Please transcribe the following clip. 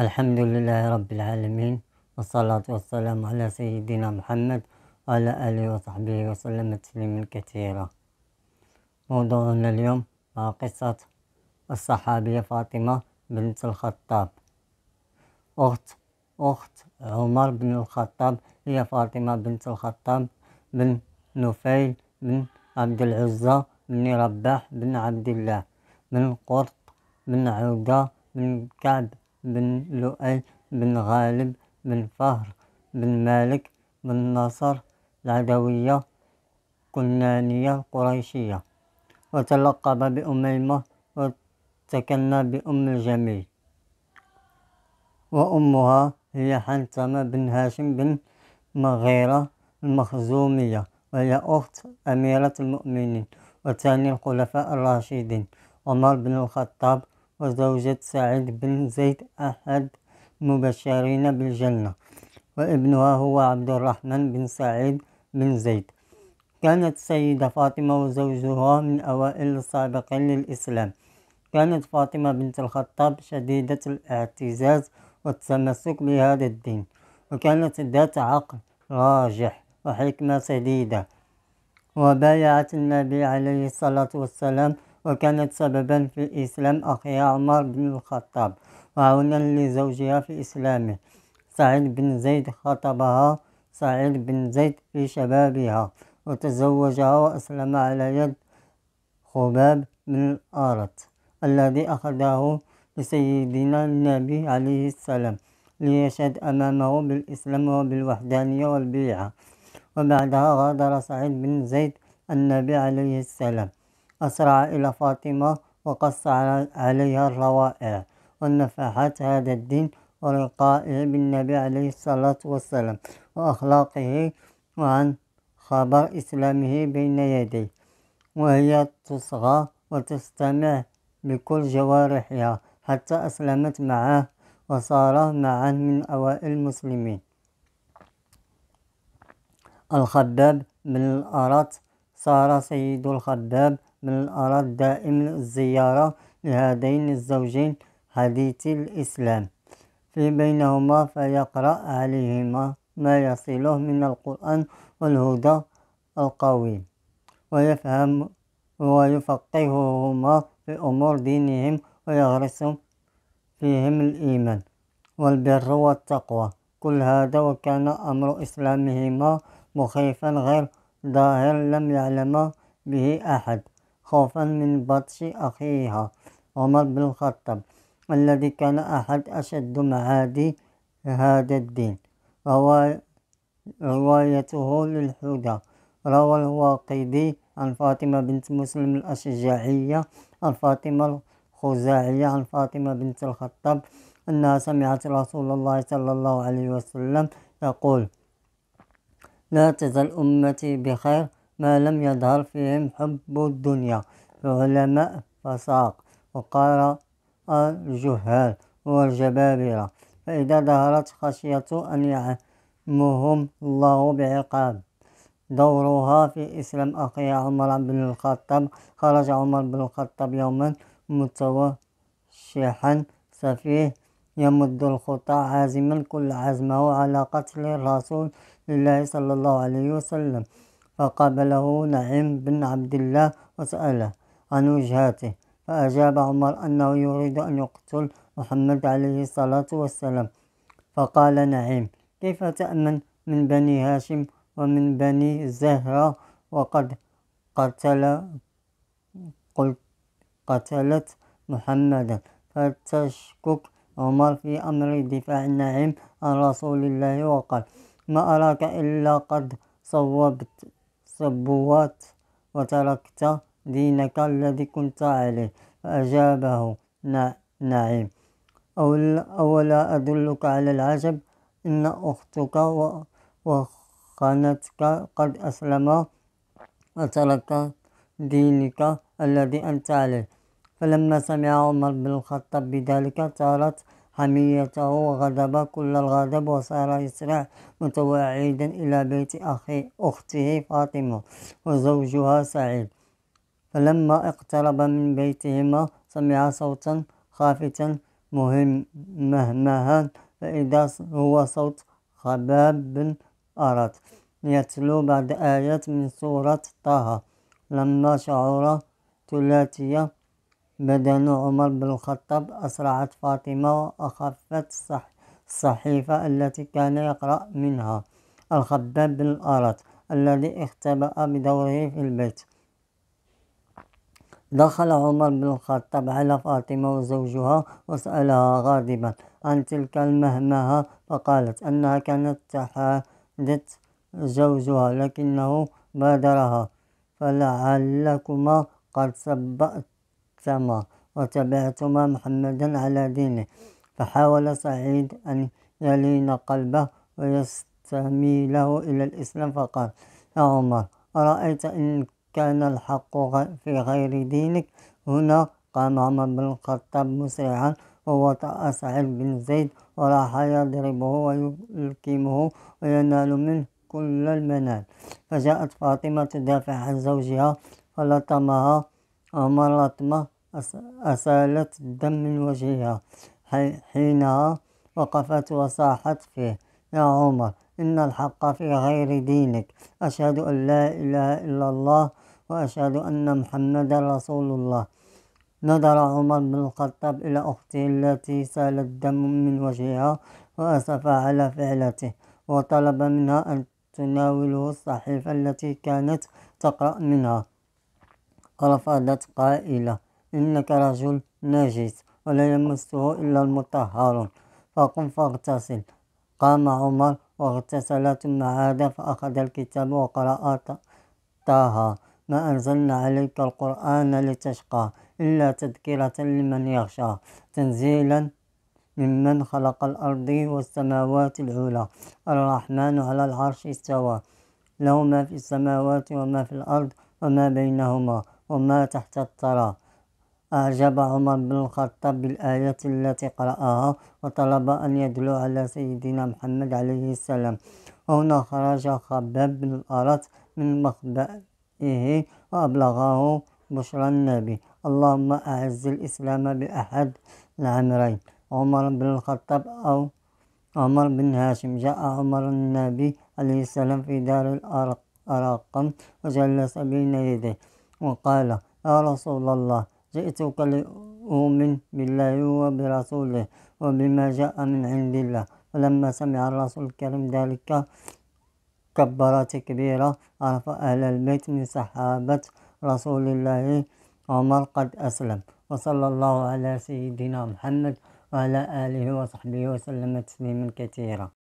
الحمد لله رب العالمين والصلاة والسلام على سيدنا محمد وعلى آله وصحبه وسلم تسليما كثيرا موضوعنا اليوم مع قصة الصحابية فاطمة بنت الخطاب أخت أخت عمر بن الخطاب هي فاطمة بنت الخطاب بن نفيل بن عبد العزى بن رباح بن عبد الله بن قرط بن عودة بن كعب بن لؤي بن غالب بن فهر بن مالك بن نصر العدوية كنانية قريشية وتلقب بأميمة وتكنى بأم الجميل وأمها هي حنتمة بن هاشم بن مغيرة المخزومية وهي أخت أميرة المؤمنين وثاني الخلفاء الراشدين عمر بن الخطاب وزوجة سعيد بن زيد أحد المبشرين بالجنة وابنها هو عبد الرحمن بن سعيد بن زيد كانت سيدة فاطمة وزوجها من أوائل السابقين للإسلام كانت فاطمة بنت الخطاب شديدة الاعتزاز والتمسك بهذا الدين وكانت ذات عقل راجح وحكمة سديدة وبايعت النبي عليه الصلاة والسلام وكانت سببا في إسلام أخيها عمر بن الخطاب وعونا لزوجها في إسلامه سعيد بن زيد خطبها سعيد بن زيد في شبابها وتزوجها وأسلم على يد خباب بن الأرت الذي أخذه لسيدنا النبي عليه السلام ليشهد أمامه بالإسلام وبالوحدانية والبيعة وبعدها غادر سعيد بن زيد النبي عليه السلام أسرع إلى فاطمة وقص عليها الروائع والنفحات هذا الدين ولقائه بالنبي عليه الصلاة والسلام وأخلاقه وعن خبر إسلامه بين يديه وهي تصغى وتستمع بكل جوارحها حتى أسلمت معه وصار معا من أوائل المسلمين الخباب بن الأرت صار سيد الخباب من الأراء دائم الزيارة لهذين الزوجين حديث الإسلام في بينهما فيقرأ عليهما ما يصله من القرآن والهدى القويم ويفهم ويفقههما في أمور دينهم ويغرس فيهم الإيمان والبر والتقوى كل هذا وكان أمر إسلامهما مخيفا غير ظاهر لم يعلم به أحد خوفا من بطش أخيها عمر بن الخطاب الذي كان أحد أشد معادي هذا الدين روايته للحدى روى الواقدي عن فاطمة بنت مسلم الأشجاعية عن فاطمة الخزاعية عن فاطمة بنت الخطاب أنها سمعت رسول الله صلى الله عليه وسلم يقول لا تزل أمتي بخير ما لم يظهر فيهم حب الدنيا العلماء فساق وقارى الجهال والجبابرة فإذا ظهرت خشية أن يعمهم الله بعقاب دورها في إسلام أخي عمر بن الخطاب خرج عمر بن الخطاب يوما متوشحا سفيه يمد الخطى عازما كل عزمه على قتل الرسول لله صلى الله عليه وسلم فقابله نعيم بن عبد الله وسأله عن وجهاته فأجاب عمر أنه يريد أن يقتل محمد عليه الصلاة والسلام فقال نعيم كيف تأمن من بني هاشم ومن بني زهرة وقد قتل قتلت محمدا فتشكك عمر في أمر دفاع نعيم عن رسول الله وقال ما أراك إلا قد صوبت الصبوات وتركت دينك الذي كنت عليه فأجابه نعيم أولا أدلك على العجب إن أختك وخانتك قد أسلم وترك دينك الذي أنت عليه فلما سمع عمر بن الخطاب بذلك تارت حميته وغضب كل الغضب وصار يسرع متوعدا إلى بيت أخي أخته فاطمة وزوجها سعيد فلما اقترب من بيتهما سمع صوتا خافتا مهم مهمها فإذا هو صوت خباب بن أرت يتلو بعد آيات من سورة طه لما شعر ثلاثية بدن عمر بن الخطاب أسرعت فاطمة وأخفت الصحيفة التي كان يقرأ منها الخباب بن الأرت الذي اختبأ بدوره في البيت دخل عمر بن الخطاب على فاطمة وزوجها وسألها غاضبا عن تلك المهمهة فقالت أنها كانت تحادث زوجها لكنه بادرها فلعلكما قد سبأت السماء وتبعتما محمدا على دينه فحاول سعيد أن يلين قلبه ويستميله إلى الإسلام فقال يا عمر أرأيت إن كان الحق في غير دينك هنا قام عمر بن الخطاب مسرعا ووطأ سعيد بن زيد وراح يضربه ويلكمه وينال منه كل المنال فجاءت فاطمة تدافع عن زوجها فلطمها أمرتما أسالت الدم من وجهها حينها وقفت وصاحت فيه يا عمر إن الحق في غير دينك أشهد أن لا إله إلا الله وأشهد أن محمدا رسول الله نظر عمر بن الخطاب إلى أخته التي سال الدم من وجهها وأسف على فعلته وطلب منها أن تناوله الصحيفة التي كانت تقرأ منها فرفضت قائلة إنك رجل نجس ولا يمسه إلا المطهرون فقم فاغتسل قام عمر واغتسل ثم عاد فأخذ الكتاب وقرأ طه ما أنزلنا عليك القرآن لتشقى إلا تذكرة لمن يخشى تنزيلا ممن خلق الأرض والسماوات العلى الرحمن على العرش استوى له ما في السماوات وما في الأرض وما بينهما وما تحت الثرى أعجب عمر بن الخطاب بالآية التي قرأها وطلب أن يدلو على سيدنا محمد عليه السلام هنا خرج خباب بن الأرت من مخبئه وأبلغه بشرى النبي اللهم أعز الإسلام بأحد العمرين عمر بن الخطاب أو عمر بن هاشم جاء عمر النبي عليه السلام في دار الأرقم وجلس بين يديه وقال يا رسول الله جئتك لأؤمن بالله وبرسوله وبما جاء من عند الله فلما سمع الرسول الكريم ذلك كبر تكبيرا عرف أهل البيت من صحابة رسول الله عمر قد أسلم وصلى الله على سيدنا محمد وعلى آله وصحبه وسلم تسليما كثيرا